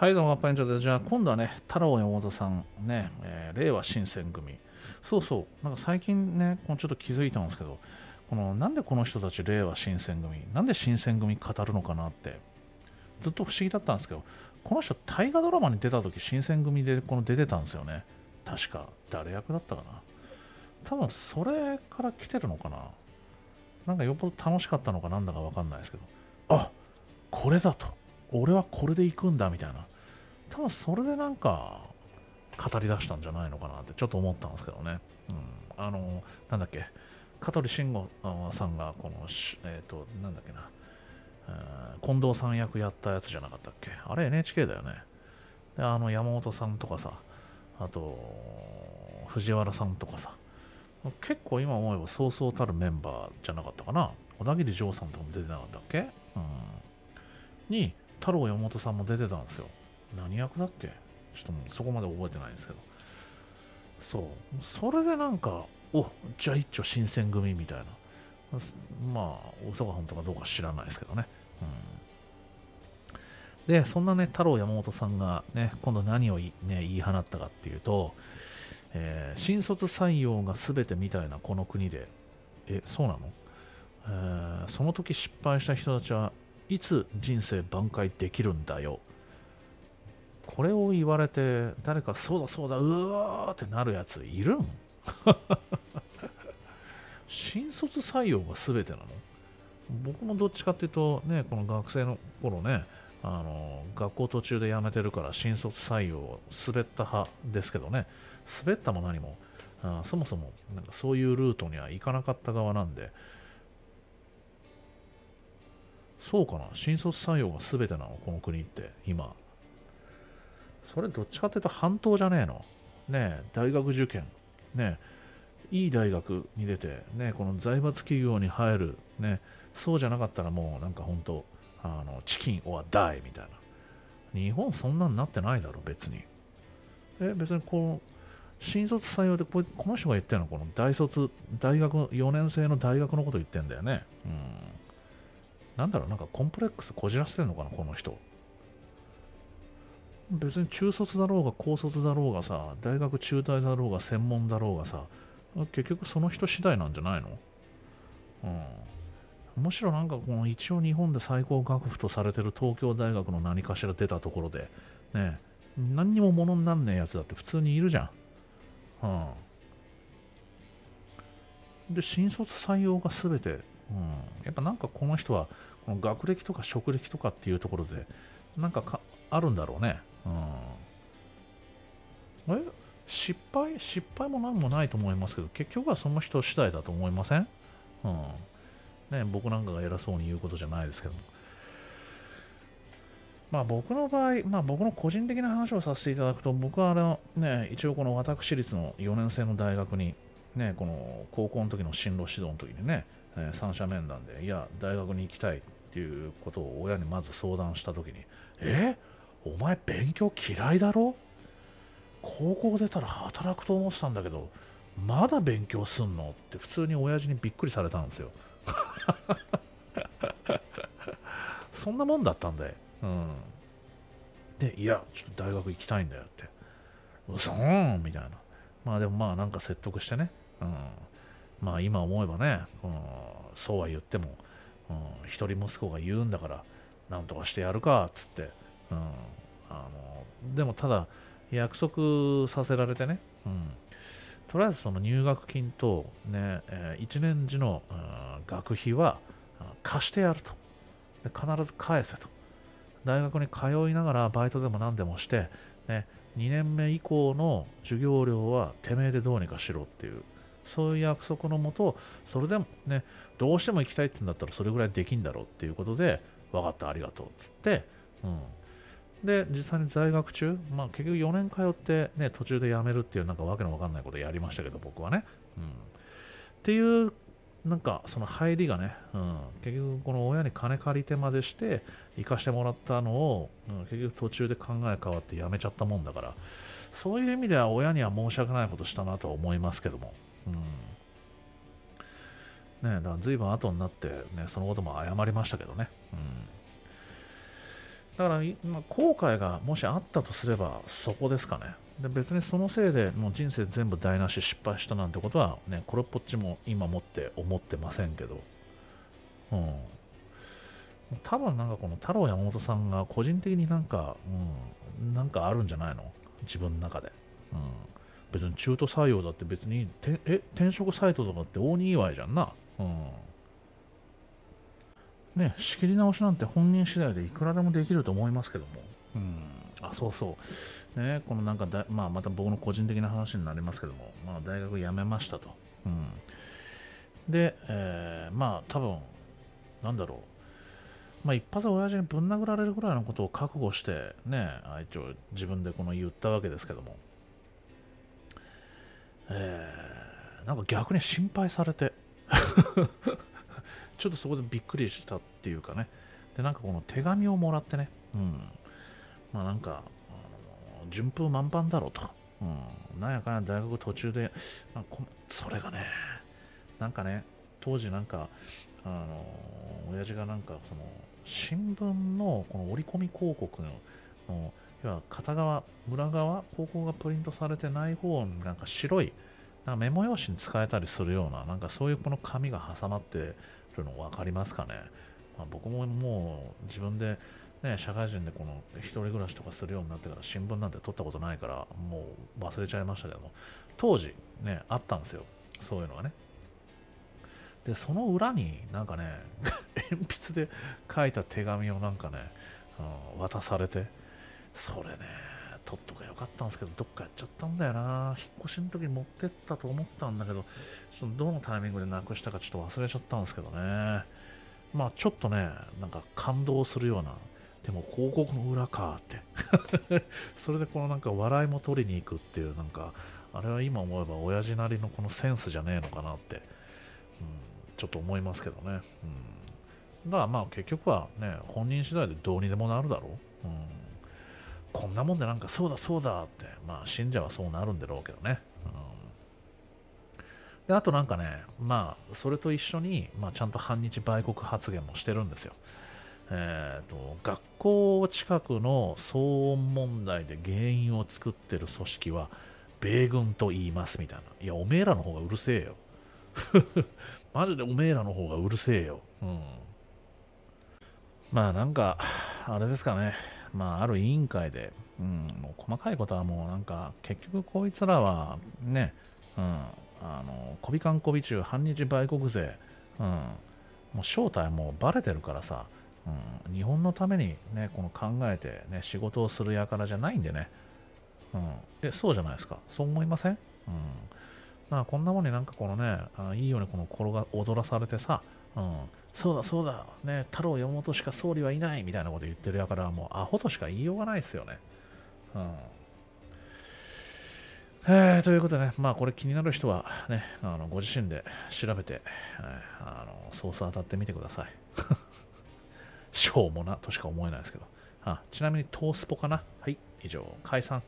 はい、どうも、アップエンジです。じゃあ、今度はね、太郎山本さん、ね、えー、令和新選組。そうそう、なんか最近ね、このちょっと気づいたんですけど、この、なんでこの人たち、令和新選組、なんで新選組語るのかなって、ずっと不思議だったんですけど、この人、大河ドラマに出た時、新選組でこの出てたんですよね。確か、誰役だったかな。多分、それから来てるのかな。なんかよっぽど楽しかったのかなんだかわかんないですけど、あこれだと。俺はこれで行くんだみたいな多分それでなんか語り出したんじゃないのかなってちょっと思ったんですけどね。うん、あの、なんだっけ、香取慎吾さんが、この、えっ、ー、と、なんだっけな、近藤さん役やったやつじゃなかったっけあれ NHK だよね。で、あの、山本さんとかさ、あと、藤原さんとかさ、結構今思えばそうそうたるメンバーじゃなかったかな。小田切丈さんとかも出てなかったっけうん。に、太郎山本さんも出てたんですよ。何役だっけちょっともうそこまで覚えてないんですけど。そう。それでなんか、おじゃあ一丁新選組みたいな。まあ、大阪本とかどうか知らないですけどね。うん、で、そんなね、太郎山本さんがね、今度何をね、言い放ったかっていうと、えー、新卒採用が全てみたいなこの国で、え、そうなの、えー、その時失敗した人たちはいつ人生挽回できるんだよこれを言われて誰かそうだそうだうわーってなるやついるん 新卒採用が全てなの僕もどっちかっていうとねこの学生の頃ねあの学校途中で辞めてるから新卒採用滑った派ですけどね滑ったも何もあそもそもなんかそういうルートには行かなかった側なんでそうかな新卒採用が全てなのこの国って今それどっちかというと半島じゃねえの。ね大学受験。ねいい大学に出て、ね、この財閥企業に入る、ね、そうじゃなかったらもうなんか本当、あのチキンオアダイみたいな。日本そんなになってないだろ、別に。え、別にこう、新卒採用でこ、この人が言ってるのこの大卒、大学、4年生の大学のこと言ってんだよね。うん。なんだろう、なんかコンプレックスこじらせてるのかな、この人。別に中卒だろうが高卒だろうがさ大学中退だろうが専門だろうがさ結局その人次第なんじゃないのうんむしろなんかこの一応日本で最高学府とされてる東京大学の何かしら出たところでね何にも物になんねえやつだって普通にいるじゃんうんで新卒採用が全て、うん、やっぱなんかこの人はこの学歴とか職歴とかっていうところでなんかかあるんだろうね失敗失敗も何もないと思いますけど結局はその人次第だと思いません、うんね、僕なんかが偉そうに言うことじゃないですけどもまあ僕の場合、まあ僕の個人的な話をさせていただくと、僕はあのね、一応この私立の4年生の大学に、ね、この高校の時の進路指導の時にね、えー、三者面談で、いや、大学に行きたいっていうことを親にまず相談した時に、えお前勉強嫌いだろ高校出たら働くと思ってたんだけどまだ勉強すんのって普通に親父にびっくりされたんですよ そんなもんだったんで、うん、でいやちょっと大学行きたいんだよってうそーんみたいなまあでもまあなんか説得してね、うん、まあ今思えばね、うん、そうは言っても、うん、一人息子が言うんだからなんとかしてやるかっつって、うん、あのでもただ約束させられてね、うん、とりあえずその入学金とね、えー、1年時の、うん、学費は貸してやるとで。必ず返せと。大学に通いながらバイトでも何でもして、ね、2年目以降の授業料はてめえでどうにかしろっていう、そういう約束のもと、それでもね、どうしても行きたいって言うんだったらそれぐらいできんだろうっていうことで、分かった、ありがとうっつって、うん、で実際に在学中、まあ、結局4年通って、ね、途中で辞めるっていうなんかわけのわかんないことやりましたけど僕はね、うん、っていうなんかその入りがね、うん、結局この親に金借りてまでして行かしてもらったのを、うん、結局途中で考え変わって辞めちゃったもんだからそういう意味では親には申し訳ないことしたなとは思いますけども、うんね、だから随分後になって、ね、そのことも謝りましたけどね、うんだから、ま後悔がもしあったとすればそこですかね。で別にそのせいでもう人生全部台無し失敗したなんてことはね、これっぽっちも今もって思ってませんけど。うん。多分なんかこの太郎山本さんが個人的になんか、うん、なんかあるんじゃないの自分の中で。うん。別に中途採用だって別に、え、転職サイトとかって大にぎわいじゃんな。うん。ね、仕切り直しなんて本人次第でいくらでもできると思いますけども、うん、あそうそう、ね、このなんかだ、まあ、また僕の個人的な話になりますけども、まあ、大学辞めましたと。うん、で、えー、まあ多分なんだろう、まあ、一発親父にぶん殴られるぐらいのことを覚悟して、ね、一応自分でこの言ったわけですけども、えー、なんか逆に心配されてちょっとそこでびっくりしたっていうかね、で、なんかこの手紙をもらってね、うん、まあなんか、あの順風満帆だろうと、うん、なんやかんや大学途中で、まあ、それがね、なんかね、当時なんか、あの、親父がなんか、その、新聞のこの折り込み広告の、要は片側、裏側、方向がプリントされてない方になんか白い、なんかメモ用紙に使えたりするような、なんかそういうこの紙が挟まってるの分かりますかね。まあ、僕ももう自分で、ね、社会人でこの1人暮らしとかするようになってから新聞なんて取ったことないからもう忘れちゃいましたけども当時ねあったんですよそういうのがねでその裏になんかね 鉛筆で書いた手紙をなんかね、うん、渡されてそれね取っとけばよかったんですけど、どっかやっちゃったんだよな。引っ越しの時に持ってったと思ったんだけど、そのどのタイミングでなくしたかちょっと忘れちゃったんですけどね。まあちょっとね、なんか感動するような、でも広告の裏かって それでこのなんか笑いも取りに行くっていう、なんか、あれは今思えば親父なりのこのセンスじゃねえのかなって、うん、ちょっと思いますけどね。うん、だからまあ結局はね、本人次第でどうにでもなるだろう。うんこんなもんでなんかそうだそうだって、まあ信者はそうなるんだろうけどね。うん、で、あとなんかね、まあそれと一緒に、まあ、ちゃんと反日売国発言もしてるんですよ。えーと、と学校近くの騒音問題で原因を作ってる組織は米軍と言いますみたいな。いや、おめえらの方がうるせえよ。マジでおめえらの方がうるせえよ。うん。まあなんか、あれですかね。まあ、ある委員会で、うん、もう細かいことはもうなんか、結局こいつらはね、うん、あの、こびかんこび中、反日売国勢、うん、もう正体もうバレてるからさ、うん、日本のためにね、この考えてね、仕事をする輩じゃないんでね、うん、え、そうじゃないですか。そう思いませんうん。なこんなもんになんかこのね、あいいようにこの転が、踊らされてさ、うん、そうだそうだ、ね、太郎うとしか総理はいないみたいなこと言ってるやからもうアホとしか言いようがないですよね。うんえー、ということでね、まあこれ気になる人はね、あのご自身で調べて、えー、あのソース当たってみてください。しょうもなとしか思えないですけど。あちなみにトースポかなはい、以上、解散。